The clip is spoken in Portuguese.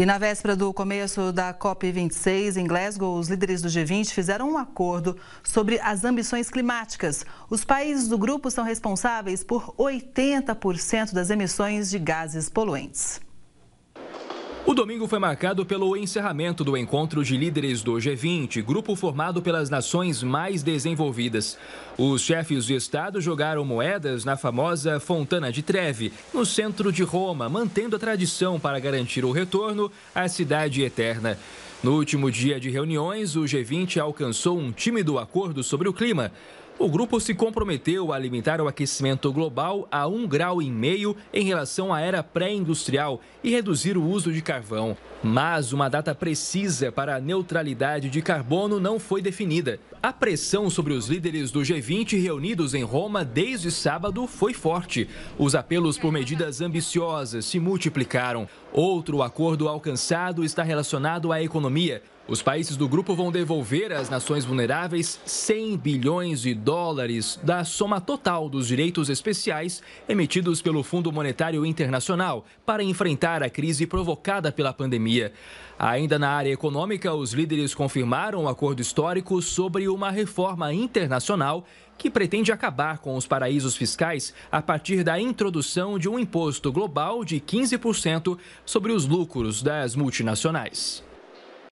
E na véspera do começo da COP26 em Glasgow, os líderes do G20 fizeram um acordo sobre as ambições climáticas. Os países do grupo são responsáveis por 80% das emissões de gases poluentes. O domingo foi marcado pelo encerramento do encontro de líderes do G20, grupo formado pelas nações mais desenvolvidas. Os chefes de Estado jogaram moedas na famosa Fontana de Trevi, no centro de Roma, mantendo a tradição para garantir o retorno à cidade eterna. No último dia de reuniões, o G20 alcançou um tímido acordo sobre o clima. O grupo se comprometeu a limitar o aquecimento global a 1,5 grau e meio em relação à era pré-industrial e reduzir o uso de carvão. Mas uma data precisa para a neutralidade de carbono não foi definida. A pressão sobre os líderes do G20 reunidos em Roma desde sábado foi forte. Os apelos por medidas ambiciosas se multiplicaram. Outro acordo alcançado está relacionado à economia. Os países do grupo vão devolver às nações vulneráveis 100 bilhões de dólares da soma total dos direitos especiais emitidos pelo Fundo Monetário Internacional para enfrentar a crise provocada pela pandemia. Ainda na área econômica, os líderes confirmaram um acordo histórico sobre uma reforma internacional que pretende acabar com os paraísos fiscais a partir da introdução de um imposto global de 15% sobre os lucros das multinacionais.